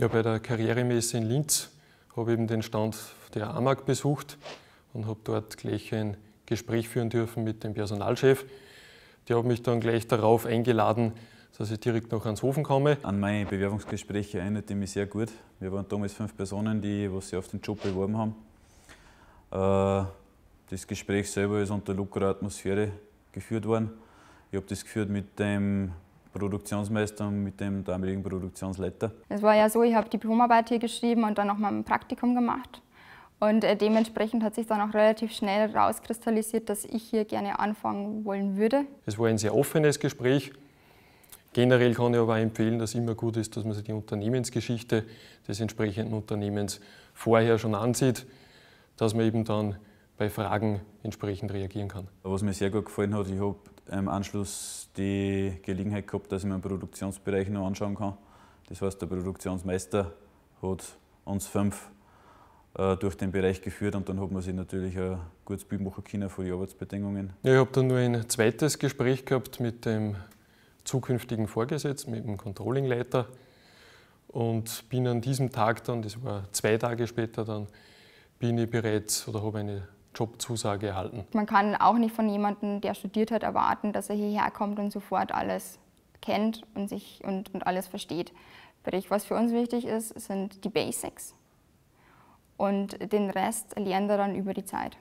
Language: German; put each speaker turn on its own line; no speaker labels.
Ja, bei der Karrieremesse in Linz habe ich eben den Stand der AMAG besucht und habe dort gleich ein Gespräch führen dürfen mit dem Personalchef. Der hat mich dann gleich
darauf eingeladen, dass ich direkt noch ans Hofen komme. An meine Bewerbungsgespräche erinnerte mich sehr gut. Wir waren damals fünf Personen, die was sich auf den Job beworben haben. Äh, das Gespräch selber ist unter lockerer Atmosphäre geführt worden. Ich habe das geführt mit dem Produktionsmeister und mit dem damaligen Produktionsleiter.
Es war ja so, ich habe die Diplomarbeit hier geschrieben und dann nochmal ein Praktikum gemacht. Und äh, dementsprechend hat sich dann auch relativ schnell herauskristallisiert, dass ich hier gerne anfangen wollen würde.
Es war ein sehr offenes Gespräch. Generell kann ich aber auch empfehlen, dass immer gut ist, dass man sich die Unternehmensgeschichte des entsprechenden Unternehmens vorher schon ansieht, dass man eben dann bei Fragen entsprechend reagieren kann.
Was mir sehr gut gefallen hat, ich habe im Anschluss die Gelegenheit gehabt, dass ich mir den Produktionsbereich noch anschauen kann. Das heißt, der Produktionsmeister hat uns fünf äh, durch den Bereich geführt und dann hat man sich natürlich ein gutes Bild machen können von den Arbeitsbedingungen.
Ja, ich habe dann nur ein zweites Gespräch gehabt mit dem zukünftigen Vorgesetzten, mit dem Controllingleiter und bin an diesem Tag dann, das war zwei Tage später dann, bin ich bereits oder habe eine Jobzusage erhalten.
Man kann auch nicht von jemandem, der studiert hat, erwarten, dass er hierher kommt und sofort alles kennt und, sich, und, und alles versteht. was für uns wichtig ist, sind die Basics und den Rest lernt er dann über die Zeit.